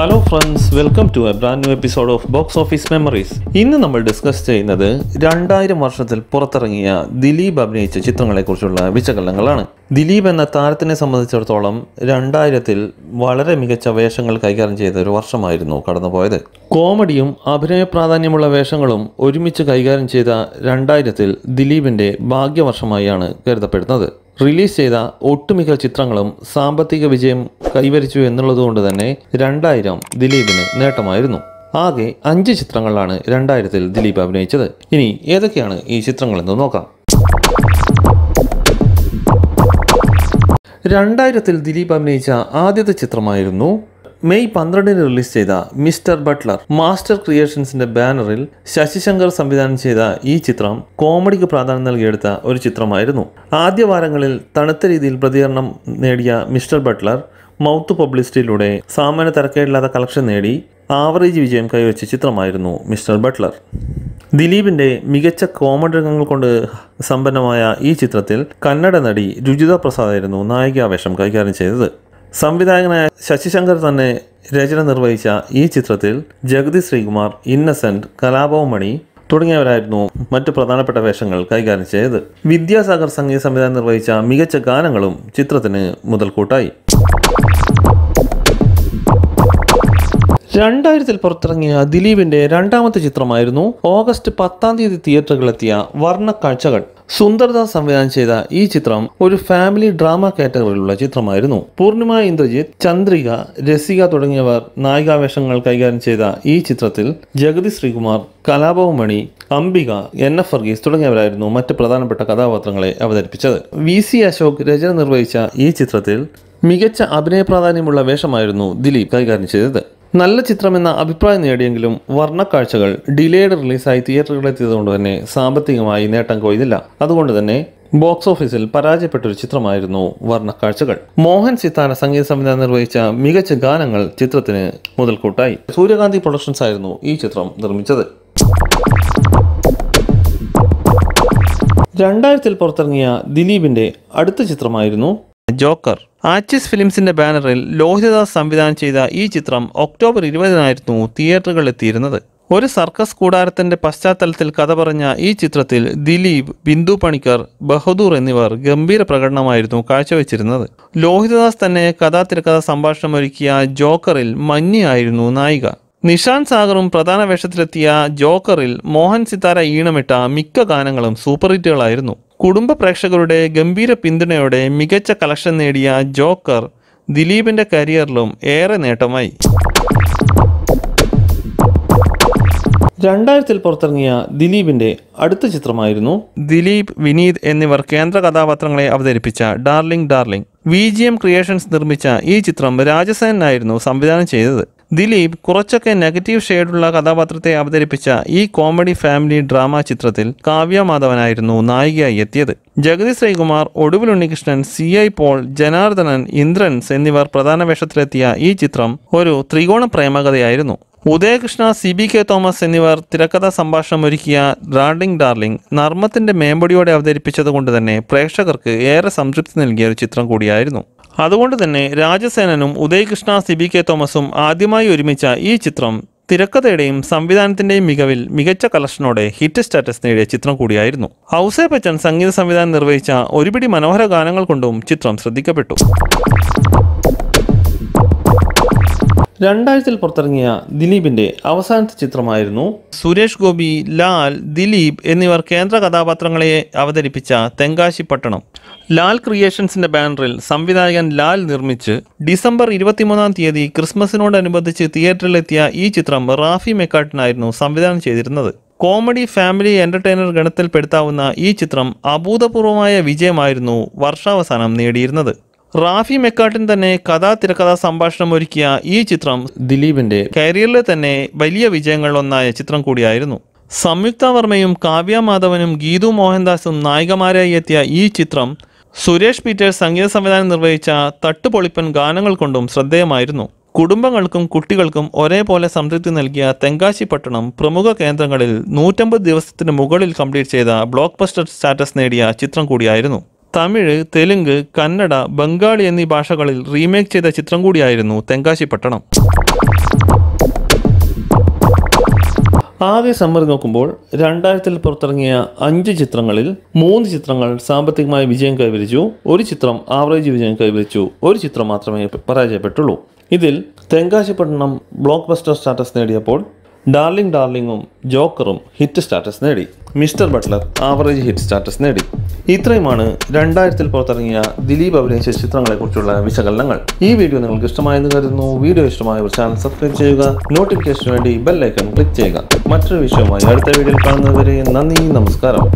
hello friends welcome to a brand new episode of box office memories ഇന്ന് നമ്മൾ discuss ചെയ്യുന്നത് രണ്ടായിരം വർഷത്തിൽ പുറത്തിറങ്ങിയ ദിലീപ് അഭിനയിച്ച ചിത്രങ്ങളെക്കുറിച്ചുള്ള വിശകലനങ്ങളാണ് ദിലീപ് എന്ന താരത്തിനെ സംബന്ധിച്ചിടത്തോളം രണ്ടായിരത്തിൽ വളരെ മികച്ച വേഷങ്ങൾ കൈകാര്യം ചെയ്ത ഒരു വർഷമായിരുന്നു കടന്നുപോയത് കോമഡിയും അഭിനയ പ്രാധാന്യമുള്ള വേഷങ്ങളും ഒരുമിച്ച് കൈകാര്യം ചെയ്ത രണ്ടായിരത്തിൽ ദിലീപിൻ്റെ ഭാഗ്യവർഷമായാണ് കരുതപ്പെടുന്നത് റിലീസ് ചെയ്ത ഒട്ടുമിക്ക ചിത്രങ്ങളും സാമ്പത്തിക വിജയം കൈവരിച്ചു എന്നുള്ളതുകൊണ്ട് തന്നെ രണ്ടായിരം ദിലീപിന് നേട്ടമായിരുന്നു ആകെ അഞ്ച് ചിത്രങ്ങളിലാണ് രണ്ടായിരത്തിൽ ദിലീപ് അഭിനയിച്ചത് ഇനി ഏതൊക്കെയാണ് ഈ ചിത്രങ്ങളെന്ന് നോക്കാം രണ്ടായിരത്തിൽ ദിലീപ് അഭിനയിച്ച ആദ്യത്തെ ചിത്രമായിരുന്നു മെയ് പന്ത്രണ്ടിന് റിലീസ് ചെയ്ത മിസ്റ്റർ ബട്ട്ലർ മാസ്റ്റർ ക്രിയേഷൻസിന്റെ ബാനറിൽ ശശിശങ്കർ സംവിധാനം ചെയ്ത ഈ ചിത്രം കോമഡിക്ക് പ്രാധാന്യം നൽകിയെടുത്ത ഒരു ചിത്രമായിരുന്നു ആദ്യ വാരങ്ങളിൽ തണുത്ത രീതിയിൽ പ്രതികരണം നേടിയ മിസ്റ്റർ ബട്ട്ലർ മൗത്ത് പബ്ലിസിറ്റിയിലൂടെ സാമാന്യ തരക്കേടില്ലാത്ത കളക്ഷൻ നേടി ആവറേജ് വിജയം കൈവച്ച ചിത്രമായിരുന്നു മിസ്റ്റർ ബട്ട്ലർ ദിലീപിൻ്റെ മികച്ച കോമഡി രംഗങ്ങൾ കൊണ്ട് സമ്പന്നമായ ഈ ചിത്രത്തിൽ കന്നഡ നടി രുചിത പ്രസാദായിരുന്നു നായികാവേഷം കൈകാര്യം ചെയ്തത് സംവിധായകനായ ശശിശങ്കർ തന്നെ രചന നിർവഹിച്ച ഈ ചിത്രത്തിൽ ജഗതി ശ്രീകുമാർ ഇന്നസെന്റ് കലാഭവമണി തുടങ്ങിയവരായിരുന്നു മറ്റു പ്രധാനപ്പെട്ട വേഷങ്ങൾ കൈകാര്യം ചെയ്തത് വിദ്യാസാഗർ സംഗീത സംവിധാനം നിർവഹിച്ച മികച്ച ഗാനങ്ങളും ചിത്രത്തിന് മുതൽക്കൂട്ടായി രണ്ടായിരത്തിൽ പുറത്തിറങ്ങിയ ദിലീപിന്റെ രണ്ടാമത്തെ ചിത്രമായിരുന്നു ഓഗസ്റ്റ് പത്താം തീയതി തിയേറ്ററുകളിലെത്തിയ കാഴ്ചകൾ സുന്ദർദാസ് സംവിധാനം ചെയ്ത ഈ ചിത്രം ഒരു ഫാമിലി ഡ്രാമ കാറ്റഗറിയിലുള്ള ചിത്രമായിരുന്നു പൂർണിമ ഇന്ദ്രജിത് ചന്ദ്രിക രസിക തുടങ്ങിയവർ നായികാവേഷങ്ങൾ കൈകാര്യം ചെയ്ത ഈ ചിത്രത്തിൽ ജഗതി ശ്രീകുമാർ കലാഭവമണി അംബിക എൻ എഫ് വർഗീസ് തുടങ്ങിയവരായിരുന്നു മറ്റ് പ്രധാനപ്പെട്ട കഥാപാത്രങ്ങളെ അവതരിപ്പിച്ചത് വി സി അശോക് രചന നിർവഹിച്ച ഈ ചിത്രത്തിൽ മികച്ച അഭിനയ പ്രാധാന്യമുള്ള വേഷമായിരുന്നു ദിലീപ് കൈകാര്യം ചെയ്തത് നല്ല ചിത്രമെന്ന അഭിപ്രായം നേടിയെങ്കിലും വർണ്ണക്കാഴ്ചകൾ ഡിലേഡ് റിലീസായി കൊണ്ട് തന്നെ സാമ്പത്തികമായി നേട്ടം കൊയ്തില്ല അതുകൊണ്ട് തന്നെ ബോക്സ് ഓഫീസിൽ പരാജയപ്പെട്ടൊരു ചിത്രമായിരുന്നു വർണ്ണക്കാഴ്ചകൾ മോഹൻ സിത്താര സംഗീത സംവിധാനം നിർവഹിച്ച മികച്ച ഗാനങ്ങൾ ചിത്രത്തിന് മുതൽക്കൂട്ടായി സൂര്യകാന്തി പ്രൊഡക്ഷൻസ് ആയിരുന്നു ഈ ചിത്രം നിർമ്മിച്ചത് രണ്ടായിരത്തിൽ പുറത്തിറങ്ങിയ ദിലീപിന്റെ അടുത്ത ചിത്രമായിരുന്നു ജോക്കർ ആച്ചിസ് ഫിലിംസിന്റെ ബാനറിൽ ലോഹിതദാസ് സംവിധാനം ചെയ്ത ഈ ചിത്രം ഒക്ടോബർ ഇരുപതിനായിരുന്നു തിയേറ്ററുകളിലെത്തിയിരുന്നത് ഒരു സർക്കസ് കൂടാരത്തിന്റെ പശ്ചാത്തലത്തിൽ കഥ പറഞ്ഞ ഈ ചിത്രത്തിൽ ദിലീപ് ബിന്ദു പണിക്കർ ബഹദൂർ എന്നിവർ ഗംഭീര പ്രകടനമായിരുന്നു കാഴ്ചവെച്ചിരുന്നത് ലോഹിതദാസ് തന്നെ കഥാതിരക്കഥ സംഭാഷണം ഒരുക്കിയ ജോക്കറിൽ മഞ്ഞിയായിരുന്നു നായിക നിഷാൻ സാഗറും പ്രധാന വേഷത്തിലെത്തിയ ജോക്കറിൽ മോഹൻ സിത്താര ഈണമിട്ട മിക്ക ഗാനങ്ങളും സൂപ്പർ ഹിറ്റുകളായിരുന്നു കുടുംബ പ്രേക്ഷകരുടെ ഗംഭീര പിന്തുണയോടെ മികച്ച കളക്ഷൻ നേടിയ ജോക്കർ ദിലീപിന്റെ കരിയറിലും ഏറെ നേട്ടമായി രണ്ടായിരത്തിൽ പുറത്തിറങ്ങിയ ദിലീപിന്റെ അടുത്ത ചിത്രമായിരുന്നു ദിലീപ് വിനീത് എന്നിവർ കേന്ദ്ര കഥാപാത്രങ്ങളെ അവതരിപ്പിച്ച Darling Darling V G M creations നിർമ്മിച്ച ഈ ചിത്രം രാജസേനായിരുന്നു സംവിധാനം ചെയ്തത് ദിലീപ് കുറച്ചൊക്കെ നെഗറ്റീവ് ഷെയ്ഡുള്ള കഥാപാത്രത്തെ അവതരിപ്പിച്ച ഈ കോമഡി ഫാമിലി ഡ്രാമ ചിത്രത്തിൽ കാവ്യ മാധവനായിരുന്നു നായികയായി എത്തിയത് ജഗതി ശ്രീകുമാർ ഒടുവിൽ ഉണ്ണികൃഷ്ണൻ സി ഐ പോൾ ജനാർദ്ദനൻ ഇന്ദ്രൻസ് എന്നിവർ പ്രധാന വേഷത്തിലെത്തിയ ഈ ചിത്രം ഒരു ത്രികോണ പ്രേമകഥയായിരുന്നു Udayakrishna C B K Thomas എന്നിവർ തിരക്കഥാ സംഭാഷണം ഒരുക്കിയ ഡാർലിംഗ് ഡാർലിംഗ് നർമ്മത്തിൻ്റെ മേമ്പടിയോടെ അവതരിപ്പിച്ചതുകൊണ്ട് തന്നെ പ്രേക്ഷകർക്ക് ഏറെ സംതൃപ്തി നൽകിയ ഒരു ചിത്രം കൂടിയായിരുന്നു അതുകൊണ്ട് തന്നെ രാജസേനനും ഉദയകൃഷ്ണ സി ബി കെ തോമസും ആദ്യമായി ഒരുമിച്ച ഈ ചിത്രം തിരക്കഥയുടെയും സംവിധാനത്തിൻ്റെയും മികവിൽ മികച്ച കളക്ഷനോടെ ഹിറ്റ് സ്റ്റാറ്റസ് നേടിയ ചിത്രം കൂടിയായിരുന്നു ഔസേ ബച്ചൻ സംഗീത സംവിധാനം നിർവഹിച്ച ഒരുപിടി മനോഹര ഗാനങ്ങൾ കൊണ്ടും ചിത്രം ശ്രദ്ധിക്കപ്പെട്ടു രണ്ടാഴ്ചയിൽ പുറത്തിറങ്ങിയ ദിലീപിന്റെ അവസാനത്തെ ചിത്രമായിരുന്നു സുരേഷ് ഗോപി ലാൽ ദിലീപ് എന്നിവർ കേന്ദ്ര കഥാപാത്രങ്ങളെ അവതരിപ്പിച്ച തെങ്കാശി പട്ടണം ലാൽ ക്രിയേഷൻസിന്റെ ബാനറിൽ സംവിധായകൻ ലാൽ നിർമ്മിച്ച് ഡിസംബർ ഇരുപത്തിമൂന്നാം തീയതി ക്രിസ്മസിനോടനുബന്ധിച്ച് തിയേറ്ററിലെത്തിയ ഈ ചിത്രം റാഫി മെക്കാട്ടിനായിരുന്നു സംവിധാനം ചെയ്തിരുന്നത് കോമഡി ഫാമിലി എന്റർടൈനർ ഗണത്തിൽപ്പെടുത്താവുന്ന ഈ ചിത്രം അഭൂതപൂർവമായ വിജയമായിരുന്നു വർഷാവസാനം നേടിയിരുന്നത് റാഫി മെക്കാട്ടിൻ തന്നെ കഥാ തിരക്കഥാ സംഭാഷണം ഒരുക്കിയ ഈ ചിത്രം ദിലീപിന്റെ കരിയറിലെ തന്നെ വലിയ വിജയങ്ങളിലൊന്നായ ചിത്രം കൂടിയായിരുന്നു സംയുക്ത വർമ്മയും കാവ്യ മാധവനും ഗീതു മോഹൻദാസും നായികമാരായി എത്തിയ ഈ ചിത്രം സുരേഷ് പീറ്റേഴ്സ് സംഗീത സംവിധാനം നിർവഹിച്ച തട്ടുപൊളിപ്പൻ ഗാനങ്ങൾ കൊണ്ടും ശ്രദ്ധേയമായിരുന്നു കുടുംബങ്ങൾക്കും കുട്ടികൾക്കും ഒരേപോലെ സംതൃപ്തി നൽകിയ തെങ്കാശി പട്ടണം പ്രമുഖ കേന്ദ്രങ്ങളിൽ നൂറ്റമ്പത് ദിവസത്തിന് മുകളിൽ കംപ്ലീറ്റ് ചെയ്ത ബ്ലോക്ക് ബസ്റ്റർ സ്റ്റാറ്റസ് നേടിയ ചിത്രം കൂടിയായിരുന്നു തമിഴ് തെലുങ്ക് കന്നഡ ബംഗാളി എന്നീ ഭാഷകളിൽ റീമേക്ക് ചെയ്ത ചിത്രം കൂടിയായിരുന്നു തെങ്കാശി പട്ടണം ആകെ സമ്മർ നോക്കുമ്പോൾ രണ്ടായിരത്തിൽ പുറത്തിറങ്ങിയ അഞ്ച് ചിത്രങ്ങളിൽ മൂന്ന് ചിത്രങ്ങൾ സാമ്പത്തികമായി വിജയം കൈവരിച്ചു ഒരു ചിത്രം ആവറേജ് വിജയം കൈവരിച്ചു ഒരു ചിത്രം മാത്രമേ പരാജയപ്പെട്ടുള്ളൂ ഇതിൽ തെങ്കാശിപ്പട്ടണം ബ്ലോക്ക് ബസ്റ്റർ സ്റ്റാറ്റസ് നേടിയപ്പോൾ ഡാർലിംഗ് ഡാർലിംഗും ജോക്കറും ഹിറ്റ് സ്റ്റാറ്റസ് നേടി Mister Butler average hit status നേടി ഇത്രയുമാണ് രണ്ടായിരത്തിൽ പുറത്തിറങ്ങിയ ദിലീപ് അഭിനയിച്ച ചിത്രങ്ങളെക്കുറിച്ചുള്ള വിശകലനങ്ങൾ ഈ വീഡിയോ നിങ്ങൾക്ക് ഇഷ്ടമായെന്ന് കരുതുന്നു വീഡിയോ ഇഷ്ടമായ ഒരു ചാനൽ സബ്സ്ക്രൈബ് ചെയ്യുക നോട്ടിഫിക്കേഷന് വേണ്ടി ബെല്ലൈക്കൺ ക്ലിക്ക് ചെയ്യുക മറ്റൊരു വിഷയവുമായി അടുത്ത വീഡിയോയിൽ കാണുന്നതുവരെ നന്ദി നമസ്കാരം